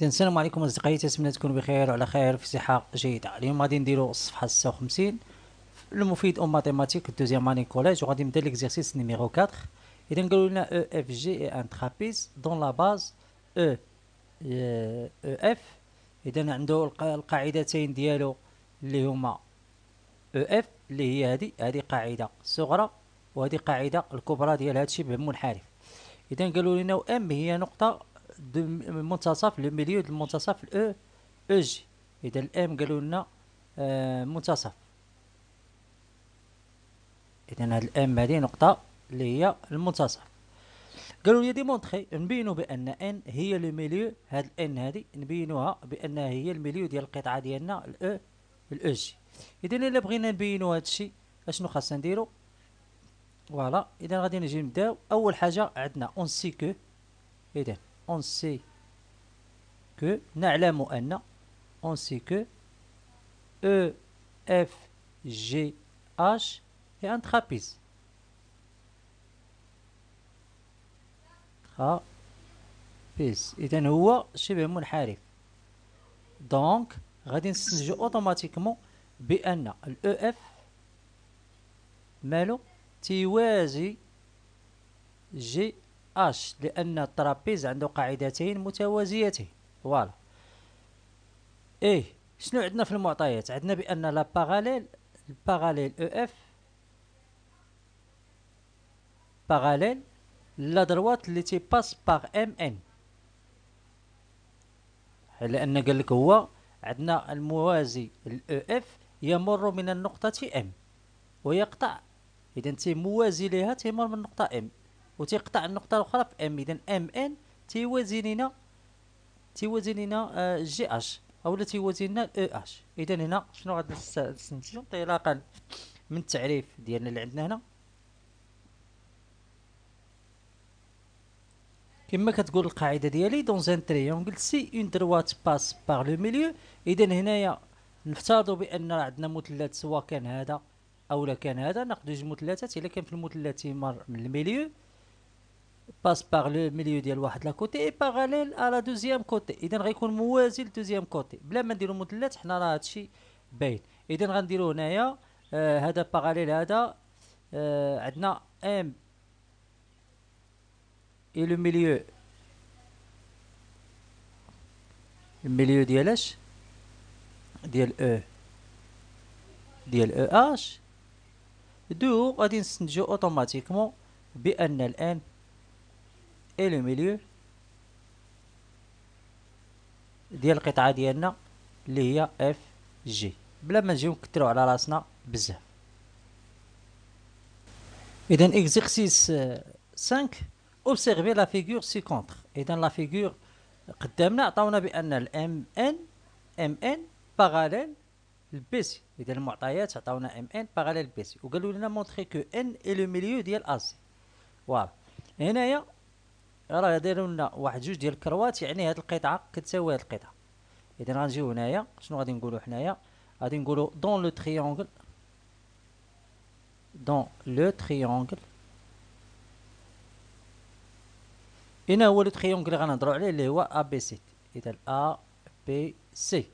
اذا السلام عليكم اصدقائي نتمنى تكونوا بخير وعلى خير في صحه جيده اليوم غادي نديرو الصفحه 56 المفيد اون ماتيماتيك دوزيام اني كوليج وغادي نبدا ليكزيرسيس نيميرو 4 اذا قالوا لنا او اف جي اي ان ترابيز دون لا باز او او اف اذا عنده القاعدتين ديالو اللي هما او e اف اللي هي هذه هذه قاعده صغرى وهذه قاعده الكبرى ديال هادشي بهم منحرف اذا قالوا لنا ام هي نقطه دو منتصف لو ميليو المنتصف الاو او جي اذا الام قالوا لنا منتصف اذا هاد الام هادي نقطه اللي هي المنتصف قالوا لي ديمونتخي نبينوا بان ان هي لو ميليو هاد الان هادي نبينوها بانها هي الميليو ديال القطعه ديالنا الاو الاو جي اذا الا بغينا نبينوا هاد اشنو خاصنا نديرو فوالا اذا غادي نجي نبداو اول حاجه عندنا اون سيكو اذا on sait que n'alamu on sait que e f g h est un trapèze et donc شبه automatiquement donc غادي نسجل automatiquement, بان الاو اف مالو اش لان الترابيز عنده قاعدتين متوازيتين فوالا ايه شنو عندنا في المعطيات عندنا بان لا باراليل الباراليل او اف باراليل لا دروات اللي باس بار ام ان لان قال لك هو عندنا الموازي الاو اف e يمر من النقطه ام ويقطع اذا موازي ليها تيمر من النقطه ام وتيقطع النقطه الاخرى في ام اذا ام ان تيوازي لنا تيوازي لنا جي آه، اش اولا تيوازي لنا الاو e اش اذا هنا شنو غادي نستنتجو انطلاقا من التعريف ديالنا اللي عندنا هنا كما كتقول القاعده ديالي دون ان تريونغل سي اون دروات باس باغ لو ميليو اذا هنايا نفترضوا بان عندنا مثلث سواء كان هذا اولا كان هذا ناخذ جوج مثلثات الا كان في المثلث مر من الميليو باس باغ لو ميليو ديال واحد لاكوتي اي باغاليل على دوزيام كوتي اذا غيكون موازي لدوزيام كوتي بلا ما نديرو مثلث حنا راه هادشي باين اذا غنديرو هنايا آه هذا باغاليل هذا آه عندنا ام اي لو ميليو الميليو ديال اش ديال او ديال او اش دو غادي نستنتجو اوتوماتيكمون بان الان et le milieu ديال القطعه ديالنا اللي هي اف جي بلا ما نجيو نكثروا على راسنا بزاف اذا اكزرسيس 5 اوبسيرفي لا فيغور سي كونتر اذا لا فيغور قدامنا عطاونا بان الام ان ام ان باراليل سي اذا المعطيات عطاونا ام ان باراليل سي وقالوا لنا مونتري كو ان اي لو ميليو ديال ا سي فوالا هنايا راه دايروا لنا واحد جوج ديال الكروات يعني هاد القطعه كتساوي هاد القطعه اذا غنجيو هنايا شنو غادي نقولوا حنايا غادي نقولوا دون لو تريانغل دون لو تريانغل هنا هو لو تريونغل اللي غنهضروا عليه اللي هو ا بي سي اذا ا بي سي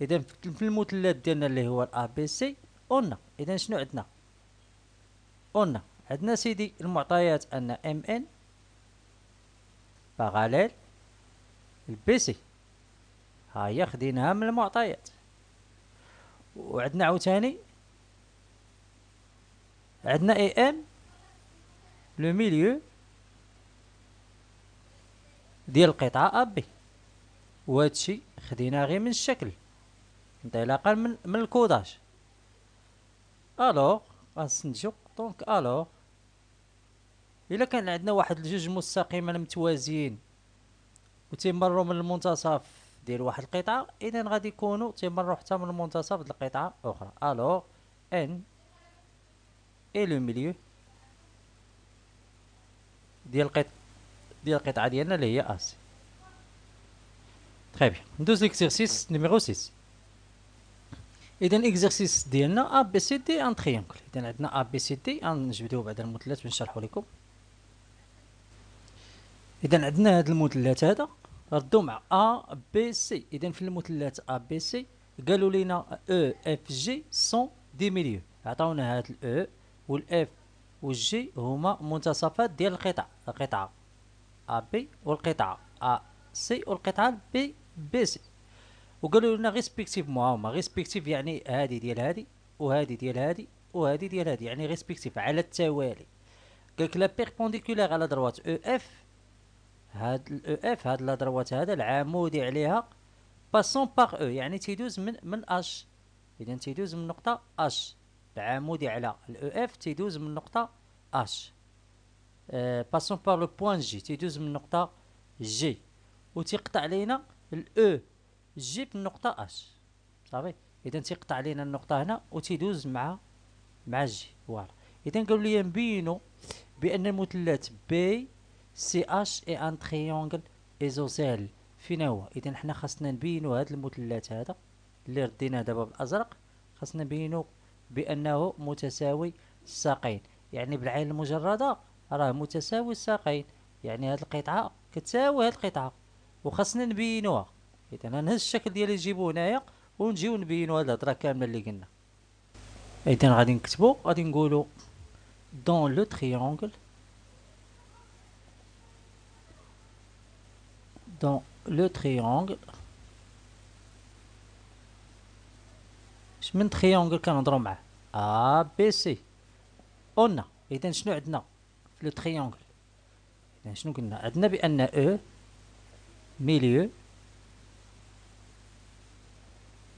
اذا في المثلث ديالنا اللي هو ا بي سي قلنا اذا شنو عندنا قلنا عندنا سيدي المعطيات ان ام ان باغاليل البي سي هاهي خديناها من المعطيات وعندنا عاوتاني عندنا اي ام لو ميليو ديال القطعة ابي وهادشي خديناه غير من الشكل انطلاقا من من الكوداج الوغ غنسنتجو دونك الوغ الا كان عندنا واحد الجوج مستقيمين متوازيين و من المنتصف ديال واحد القطعه اذا غادي يكونوا تيمروا حتى من المنتصف ديال القطعه اخرى الو ان اي لو ميليو ديال القطعة ديال القطعه ديالنا اللي هي اس تري بيان ندوز ليكسيرسيس نيميرو 6 اذا الاكزرسيس ديالنا ا بي سي دي ان تريانكل اذا عندنا ا بي سي دي غنجبدوه بعد المثلث ونشرحو لكم اذا عندنا هذا المثلث هذا ردوا مع ا بي سي اذا في المثلث ا بي سي قالوا لنا او اف جي سون دي ميليو عطاونا هاد الاو e والاف والجي هما منتصفات ديال القطع القطعه ا بي والقطعه ا سي والقطعه بي بي سي وقالوا لنا مو هما ريسبكتيف يعني هادي ديال هادي وهذه ديال هادي وهذه ديال هادي يعني ريسبكتيف على التوالي قالك لا بيربونديكولير على دروات او e اف هاد الاو اف إيه، هاد الادروات هذا العمودي عليها باسون باغ او يعني تيدوز من من اش اذا تيدوز من نقطه اش العمودي على الاو إيه اف تيدوز من نقطه اش باسون باغ لو بوان جي تيدوز من نقطه جي وتيقطع علينا الاو جي e. في النقطه اش صافي اذا تيقطع علينا النقطه هنا وتيدوز مع مع جي فوالا اذا قالوا لي نبينوا بان المثلث بي سي اش اي ان تريونغل ايزوسيل فين هو اذا حنا خاصنا نبينو هاد المثلث هذا اللي رديناه دابا بالازرق خاصنا نبينو بانه متساوي الساقين يعني بالعين المجرده راه متساوي الساقين يعني هاد القطعه كتساوي هاد القطعه وخاصنا نبينوها اذا انا الشكل ديالي نجيبو هنايا ونجيو نبينو هاد الهضره كامله اللي قلنا اذا غادي نكتبو غادي نقولو دون لو تريونغل dans le triangle شمن تريونغل كنهضروا معاه ا بي سي قلنا اذا شنو عندنا في لو تريونغل اذا شنو قلنا عندنا بان او e, ميليو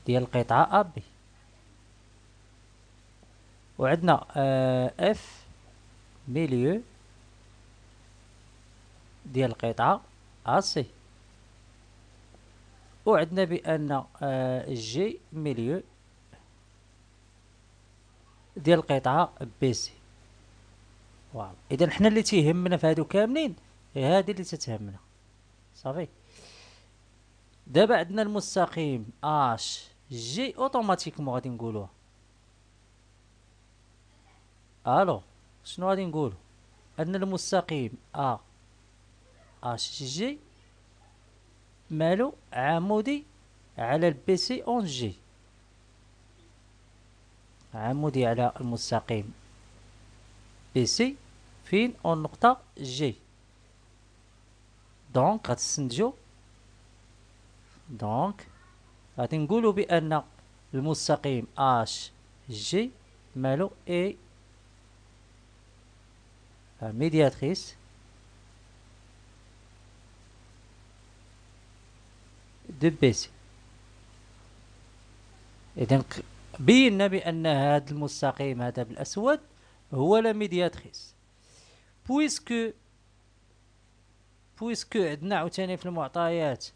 ديال القطعه ا بي وعندنا اف آه، ميليو ديال القطعه ا سي وعدنا بان جي آه، ميليو ديال القطعه بي سي فوالا اذا حنا اللي تيهمنا في هادو كاملين هادي اللي تتهمنا صافي دابا عندنا المستقيم اش جي اوتوماتيكمون غادي نقولوها الو شنو غادي نقولو عندنا المستقيم ا اش جي مالو عمودي على البي سي اون جي عمودي على المستقيم بي سي فين اون نقطة جي دونك غتستنتجو دونك غادي نقولو بأن المستقيم اش جي مالو اي آه، ميدياتريس دو سي إذن بينا بأن هذا المستقيم هذا بالأسود هو لا ميدياتريس بويسكو بويسكو عندنا عاوتاني في المعطيات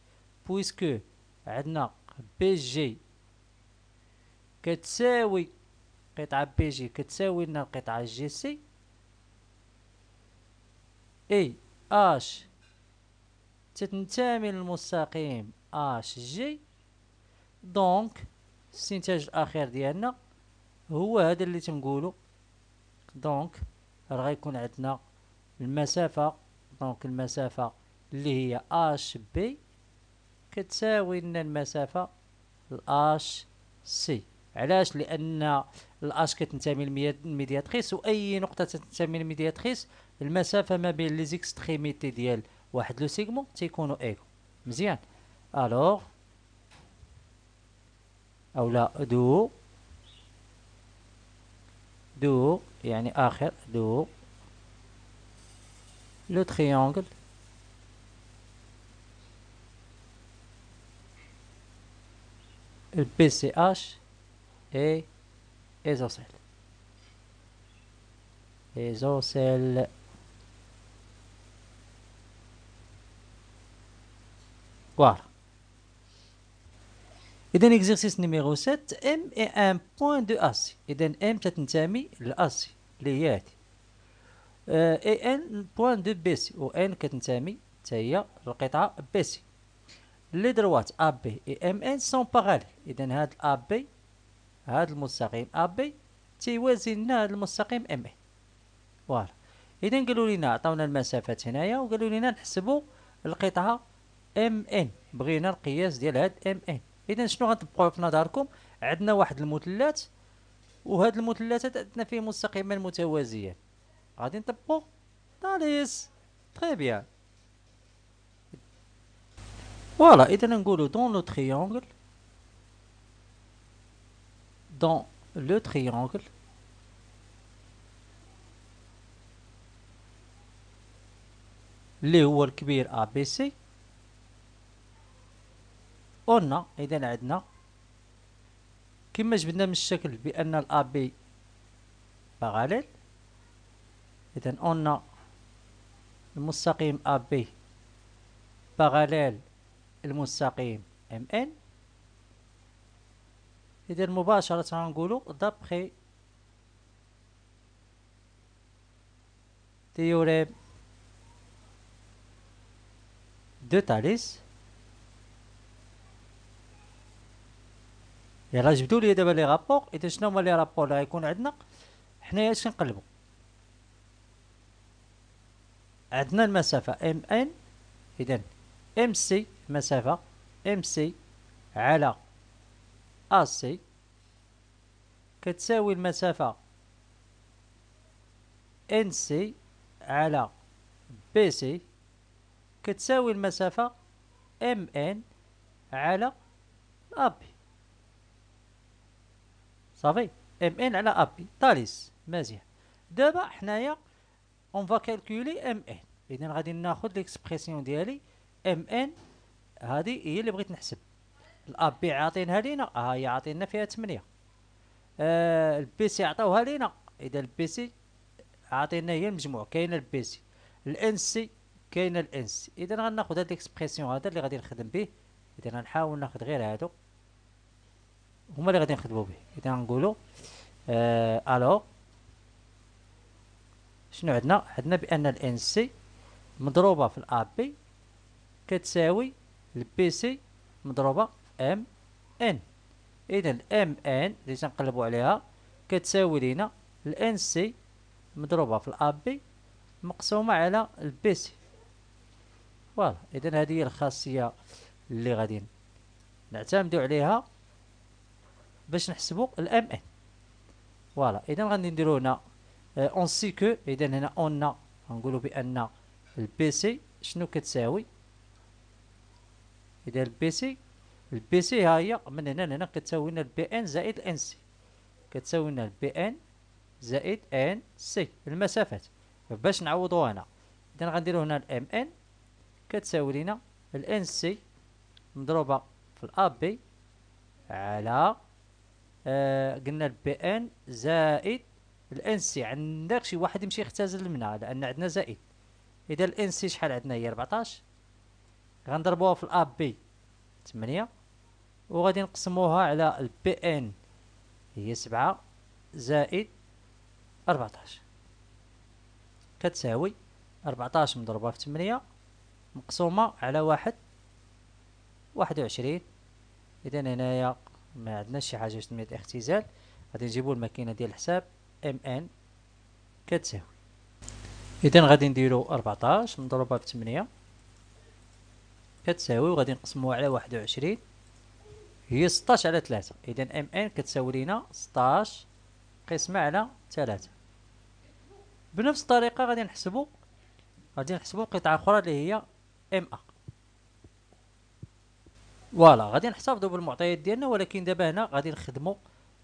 بويسكو عندنا بي جي كتساوي قطعة بي جي كتساوي لنا القطعة جي سي اي اش تتنتمي للمستقيم اش جي دونك السنتاج الاخير ديالنا هو هذا اللي تنقولو دونك راه غيكون عندنا المسافه دونك المسافه اللي هي اش بي كتساوي لنا المسافه الاش سي علاش لان الاش كتنتمي للميدياتريس واي نقطه تنتمي للميدياتريس المسافه ما بين لي زيكستريميتي ديال واحد لو سيغمون تيكونوا ايكو مزيان alors ou أو دو et يعني آخر دو le triangle le PCH et les Isocèle. Voilà. اذا اكزرسيس نيميرو 7 ام اي ان بوان دو اسي اذا ام تتنتمي لاسي اللي هي هادي اي ان بوان دو بيسي و ان كتنتمي تاهي هي القطعه بيسي لي دروات ا بي اي ام ان سون باغالي اذا هاد ا بي هاد المستقيم ا بي تيوازينا هاد المستقيم ام اي فوالا اذا قالوا لنا عطاونا المسافات هنايا وقالوا لنا نحسبوا القطعه ام ان بغينا القياس ديال هاد ام ان اذا شنو غنطبقوه في نظركم عندنا واحد المثلث وهاد المثلثات عندنا فيه مستقيمين متوازيين غادي نطبقو طاليس تري بيان فوالا اذا نقولو دون لو تريانغل دون لو تريانغل اللي هو الكبير ا بي سي قلنا اذا عندنا كما جبنا من الشكل بان الابي باراليل اذا قلنا المستقيم ابي باراليل المستقيم ام ان اذا مباشره غنقولوا دابخي تيوريم دو تاليس يلا جبدوا لي دابا لي رابور اذا شنو هما لي رابور اللي غيكون عندنا حنايا اش نقلبوا عندنا المسافه ام ان اذا ام سي مسافه ام سي على ا سي كتساوي المسافه ان سي على بي سي كتساوي المسافه ام ان على ابي صافي ام ان على ا بي طاليس مزيان دابا حنايا اون فا كالكولي ام ان اذا غادي ناخذ ليكسبريسيون ديالي ام ان هادي هي اللي بغيت نحسب الابي عاطينها لينا ها هي عاطينا فيها 8 آه البي سي عطاوها لينا اذا البي سي عاطينا هي المجموع كاينه البي سي الان سي كاينه الان سي اذا غناخذ هاد ليكسبريسيون هذا اللي غادي نخدم به اذا غنحاول ناخذ غير هادو هما اللي غادي نخدمو به اذا غنقولو آه الوغ شنو عندنا عندنا بان الان سي مضروبه في الاب بي كتساوي البي سي مضروبه ام ان اذا الام ان اللي تنقلبوا عليها كتساوي لينا الان سي مضروبه في الاب بي مقسومه على البي سي فوالا اذا هذه هي الخاصيه اللي غادي نعتمدوا عليها باش نحسبو الام ان فوالا اذا غادي نديرو هنا اون سي كو اذا هنا اون نقولو بان البي سي شنو كتساوي اذا البي سي البي سي ها هي من هنا لهنا كتساوي لنا البي ان زائد الان سي كتساوي لنا البي ان زائد ان سي المسافات باش نعوضو هنا اذا غنديرو هنا الام ان كتساوي لنا الان سي مضروبه في الاب على آه، قلنا البي ان زائد الان سي عندك شي واحد يمشي يختزل المنع لان عندنا زائد اذا الان سي شحال عندنا هي 14 غنضربوها في الاب بي 8 وغادي نقسموها على البي ان هي 7 زائد 14 كتساوي 14 مضروبة في 8 مقسومة على واحد 21 إذا هنايا ما عندناش شي حاجه تسمية اختزال غادي نجيبو الماكينه ديال الحساب ام ان كتساوي اذا غادي نديرو 14 مضروبه ب 8 كتساوي وغادي نقسموها على 21 هي 16 على 3 اذا ام ان كتساوي لينا 16 قسمه على 3 بنفس الطريقه غادي نحسبو غادي نحسبو قطعه اخرى اللي هي ام ا فوالا غادي نحتفظوا بالمعطيات ديالنا ولكن دابا هنا غادي نخدموا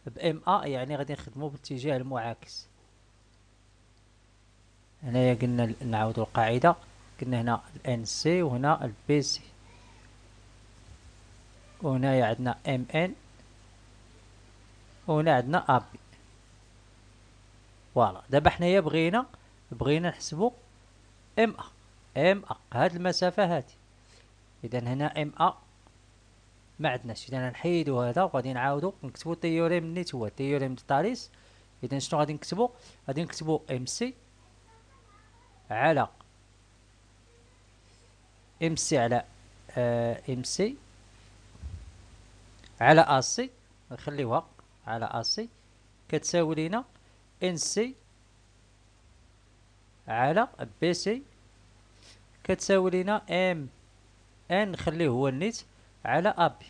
بام ا يعني غادي نخدموا باتجاه المعاكس هنايا قلنا نعاودوا القاعده قلنا هنا الان سي وهنا البي سي وهنايا عندنا ام ان وهنا عندنا ا بي فوالا دابا حنايا بغينا بغينا نحسبوا ام ا ام ا هاد المسافه هادي اذا هنا ام ا ما عندناش اذا نحيدو هذا وغادي نعاودو نكتبو تيوريم نيت هو تيوريم ديال طاريس اذا شنو غادي نكتبو غادي نكتبو ام سي على ام سي على ام آه، سي على ا سي نخليوها على ا سي كتساوي لينا ان سي على بي سي كتساوي لينا ام ان نخليه هو النيت على ابي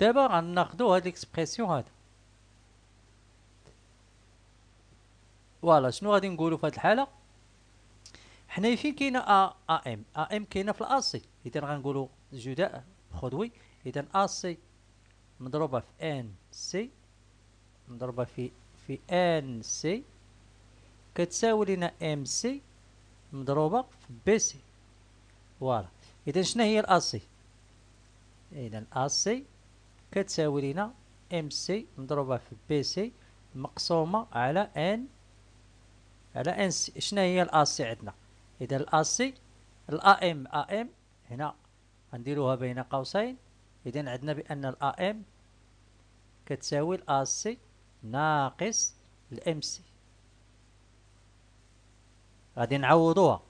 دابا غناخدو هاد الاكسبريسيون هاد فوالا شنو غادي نقولو في هاد الحاله حنايا فين كاينه ا ام ا ام كاينه في الاسي اذا غنقولو جداء خدوي اذا ا سي مضروبه في ان سي مضروبه في في ان سي كتساوي لنا ام سي مضروبه في بي سي فوالا اذا شنو هي الاسي اذا اسي كتساوي لينا ام سي مضروبه في بي سي مقسومه على ان على ان سي شنو هي الاسي عندنا اذا الاسي الا ام ا ام هنا غنديروها بين قوسين اذا عندنا بان الا ام كتساوي الاسي ناقص الام سي غادي نعوضوها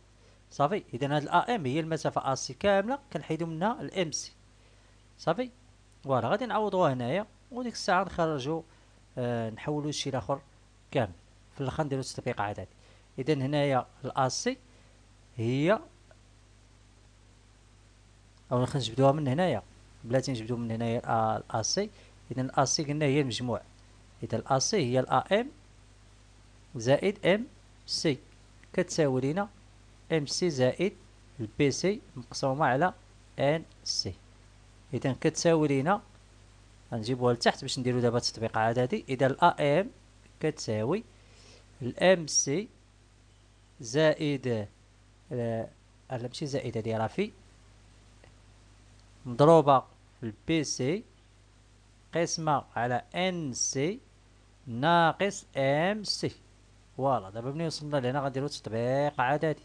صافي اذا هاد الام هي المسافه اسي كامله كنحيدو منها الام سي صافي فوالا غادي نعوضوها هنايا وديك الساعه نخرجو آه نحولو شي لاخر كامل في الاخر نديرو تطبيق عددي اذا هنايا الاسي هي او خاصنا نجبدوها من هنايا بلاتي نجبدو من هنايا الاسي اذا الاسي قلنا هي المجموع اذا الاسي هي الا ام زائد ام سي كتساوي لينا ام سي زائد البي سي مقسومه على ان سي اذا كتساوي لينا غنجيبوها لتحت باش نديرو دابا تطبيق عددي اذا الا ام كتساوي الام سي زائد آه، لا ماشي زائده راه في مضروبه في البي سي قسمه على ان سي ناقص ام سي فوالا دابا ملي وصلنا لهنا غنديرو تطبيق عددي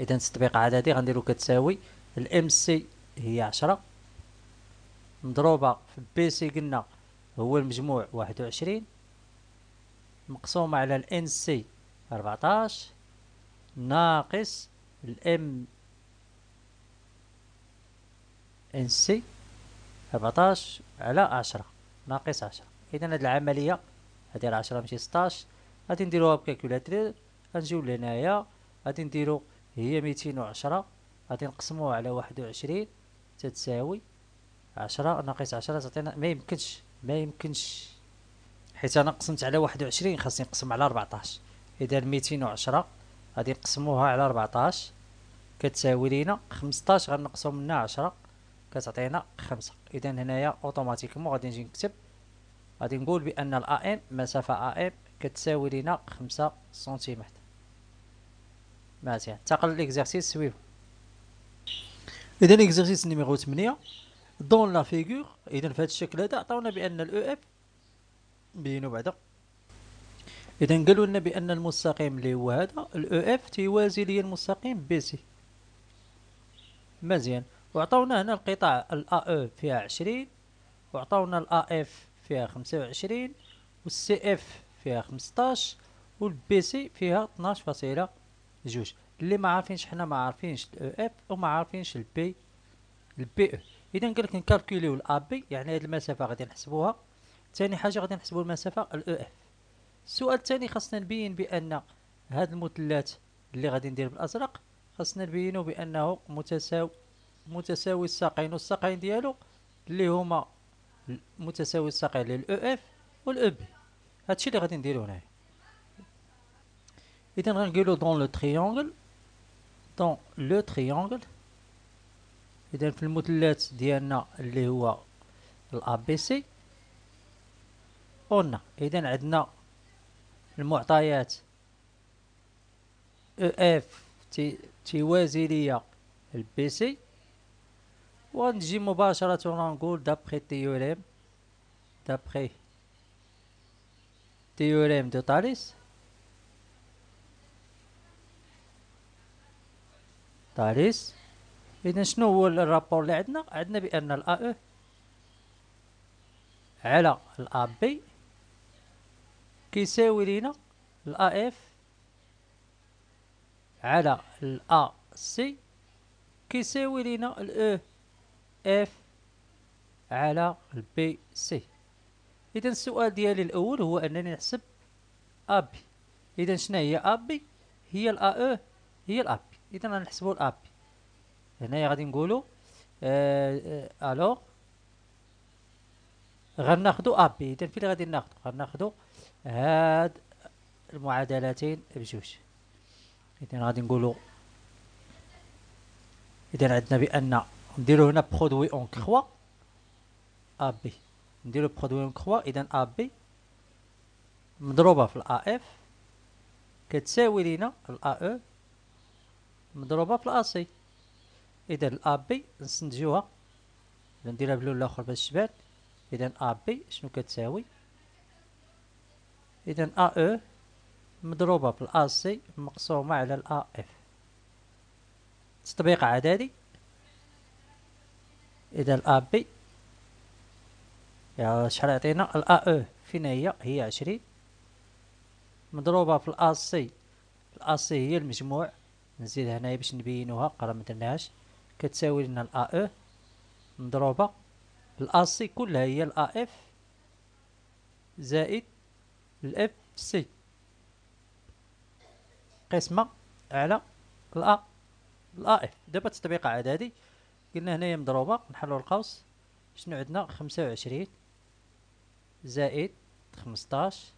اذا التطبيق عددي غنديرو كتساوي الام سي هي 10 مضروبة في بي سي قلنا هو المجموع 21 مقسومة على الان سي 14 ناقص الام ان سي 14 على 10 ناقص 10 اذا هذه العمليه هذه 10 ماشي 16 غادي نديروها بكالكولاتري غنجيو لهنايا غادي نديرو هي ميتين وعشرة غادي نقسموها على واحد وعشرين تتساوي عشرة ناقص عشرة تعطينا ما يمكنش ما يمكنش حيت انا قسمت على واحد وعشرين خاصني نقسم على ربعطاش اذا ميتين وعشرة غادي نقسموها على ربعطاش كتساوي لينا خمسطاش غنقصو منها عشرة كتعطينا خمسة اذا هنايا اوتوماتيكمون غادي نجي نكتب غادي نقول بان الام مسافة ام كتساوي لينا خمسة سنتيمتر مزيان انتقل للاكزرسيس سويف اذا ليكزيرسيس نيميرو 8 دون لا فيغور اذا في هذا الشكل هذا عطاونا بان الاو اف e بينو بعدا اذا قالوا لنا بان المستقيم اللي هو هذا الاو اف e تيوازي ليا المستقيم بي سي مزيان وعطاونا هنا القطاع الا او e فيها 20 وعطاونا الا اف فيها 25 والسي اف فيها 15 والبي سي فيها 12.5 جوج اللي ما عارفينش حنا ما عارفينش الاو اف وما عارفينش البي البي او إيه. اذا قال لك نكالكوليو الابي يعني هذه المسافه غادي نحسبوها ثاني حاجه غادي نحسبوا المسافه الاو اف إيه. السؤال الثاني خاصنا نبين بان هذا المثلث اللي غادي ندير بالازرق خاصنا نبينو بانه متساوي متساوي الساقين والساقين ديالو اللي هما متساوي الساقين للاو إيه اف والاب بي هادشي اللي غادي نديرو هنايا est un angle dans le triangle dans le triangle et dans le modèle d'Iana Lewa l'ABC on a et dans l'Adna le mot EF Tiwaziria LBC on dit Mobasara triangle d'après théorème d'après théorème de Thalys طاليس اذا شنو هو الرابور اللي عندنا عندنا بان الا او على الا بي كيساوي لينا الا اف على الا سي كيساوي لينا الاو اف e على البي سي اذا السؤال ديالي الاول هو انني نحسب ابي اذا شنو هي ابي هي الا او هي الاب اذا غنحسبوا الابي هنايا غادي نقولوا آه، آه، الوغ ا ابي اذا فين غادي ناخدو غناخذوا هاد المعادلتين بجوج اذا غادي نقولوا اذا عندنا بان نديرو هنا برودوي اون كخوا ابي نديرو برودوي اون كخوا اذا ابي مضروبه في الاف كتساوي لينا الاو مضروبه في الاسي اذا الابي نستنتجوها نديرها بلون الاخر باش تبان اذا ابي شنو كتساوي اذا ا او مضروبه في الاسي مقسومه على الا اف تطبيق عددي اذا الابي يا شحال عطينا الا او فين هي هي عشرين مضروبه في الاسي الاسي هي المجموع نزيد هنايا باش نبينوها قرا درناهاش كتساوي لنا الا او e مضروبه الا سي كلها هي الا اف زائد الاف سي قسمه على الا الا اف دابا تطبيق عددي قلنا هنايا مضروبه نحلو القوس شنو عندنا خمسة زائد خمسطاش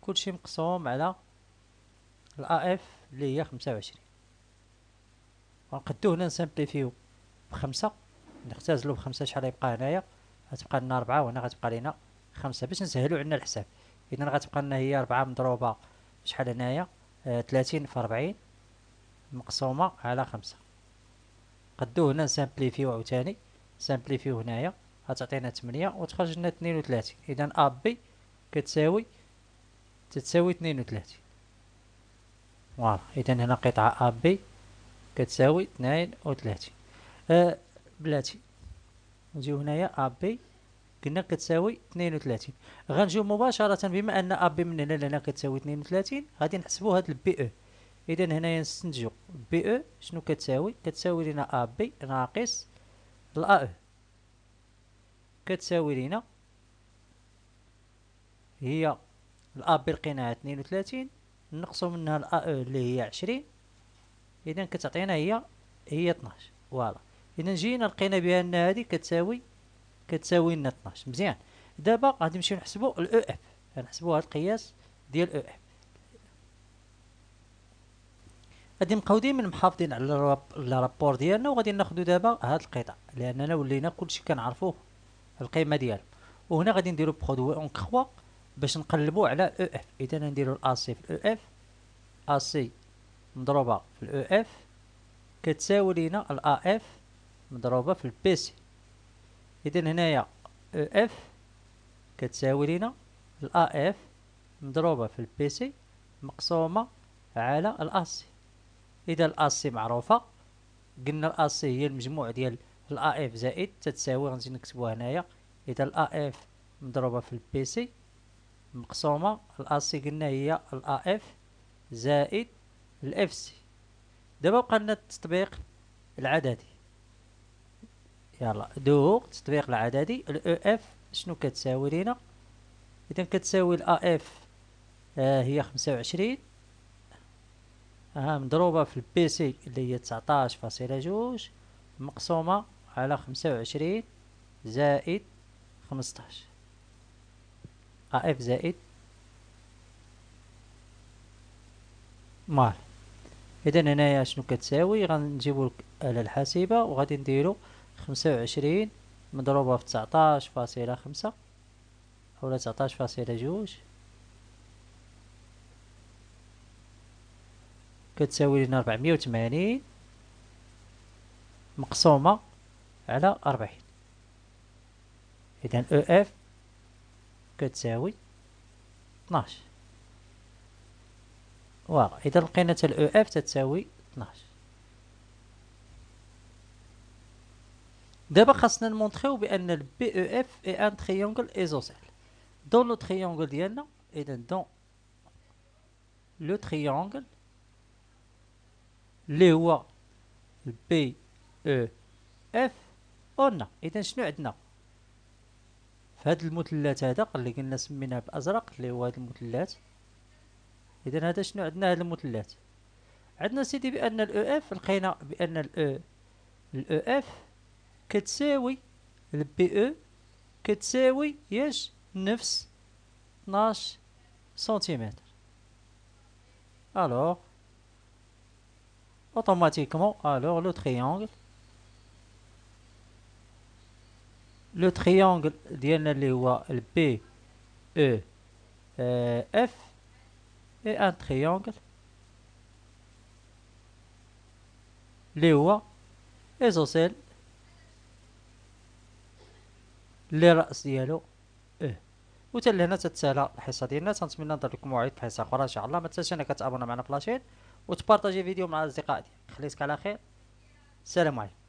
كلشي مقسوم على الا اف اللي هي خمسة ونقدوه هنا نسامبليفيو بخمسة نختازلو بخمسة شحال غيبقى هنايا غتبقى لنا ربعة وهنا غتبقى لينا خمسة باش نسهلو عندنا الحساب إذا غتبقى لنا هي ربعة مضروبة شحال هنايا تلاتين آه، في ربعين مقسومة على خمسة قدوه هنا نسامبليفيو عاوتاني سامبليفيو هنايا غتعطينا تمنية وتخرج لنا اثنين وثلاثين إذا أ بي كتساوي تتساوي اثنين وثلاثين فوالا إذا هنا قطعة أ بي كتساوي اثنين وثلاثين أه بلاتي نجيو هنايا ا بي قلنا كتساوي 32 غنجيو مباشره بما ان ا بي من هنا لهنا كتساوي 32 غادي نحسبوا هاد البي او e. اذا هنايا نستنتجو بي او e. شنو كتساوي كتساوي لينا بي ناقص الا او e. كتساوي لينا هي بي لقيناها 32 نقصوا منها الا او اللي هي 20 اذا كتعطينا هي هي 12 فوالا اذا جينا لقينا بان هذه كتساوي كتساوي لنا 12 مزيان دابا غادي نمشيو نحسبوا الاو اف غنحسبوا هذا القياس ديال او اف غادي نبقاو ديما محافظين على الرابور ديالنا وغادي ناخذوا دابا هاد القطع لاننا ولينا كلشي كنعرفوه القيمه ديالو وهنا غادي نديرو برودوي اون كخوا باش نقلبو على او اف اذا نديرو الاسي سي في او اف اسي سي مضروبة في الأو EF كتساوي لينا الأ AF مضروبة في ال PC إذن هنايا EF كتساوي لينا الأ AF مضروبة في ال PC مقسومة على ال AC إذا ال AC معروفة قلنا ال AC هي المجموع ديال الأ AF زائد تتساوي غنزيد نكتبوها هنايا إذا الأ AF مضروبة في ال PC مقسومة ال AC قلنا هي الأ AF زائد الاف سي دابا بقى لنا التطبيق العددي يلا دوق التطبيق العددي الاو اف e شنو كتساوي لينا اذا كتساوي الا اف آه هي خمسة وعشرين آه مضروبة في البي سي اللي هي تسعطاش فاصلة جوج مقسومة على خمسة وعشرين زائد خمسطاش اف زائد مال اذا هنايا شنو كتساوي غنجيبو على الحاسبه وغادي نديرو خمسة وعشرين مضروبه في تسعطاش فاصله خمسة أولا تسعطاش فاصله جوج كتساوي لنا ربعمية وتمانين مقسومه على ربعين اذا او اف كتساوي 12 فوالا إذا لقينا تال او إف تتساوي 12 دابا خاصنا نمونطريو بأن البي أو إف إي أن تريونغل إيزوسيل دون لو تريونغل ديالنا إذا دون لو تريونغل اللي هو البي أو إف اون إذا شنو عندنا فهاد المثلث هذا اللي قلنا سميناه بأزرق اللي هو هاد المثلث اذا هذا شنو عندنا هذا المثلث عندنا سيدي بان الاو اف e لقينا بان الاو e، الاو اف e كتساوي البي او كتساوي ياش نفس 12 سنتيمتر الوغ اوتوماتيكمون الوغ لو triangle لو triangle ديالنا اللي هو البي او آه، اف et un triangle لي هو ايزوسيل لي راس ديالو اه وتا لهنا تتسالى الحصه ديالنا تنتمنى نضر لكم موعد في حصه اخرى ان شاء الله ما تنساش انك تابونا معنا في لاشين وتبارطاجي فيديو مع الاصدقاء ديالك خليتك على خير السلام عليكم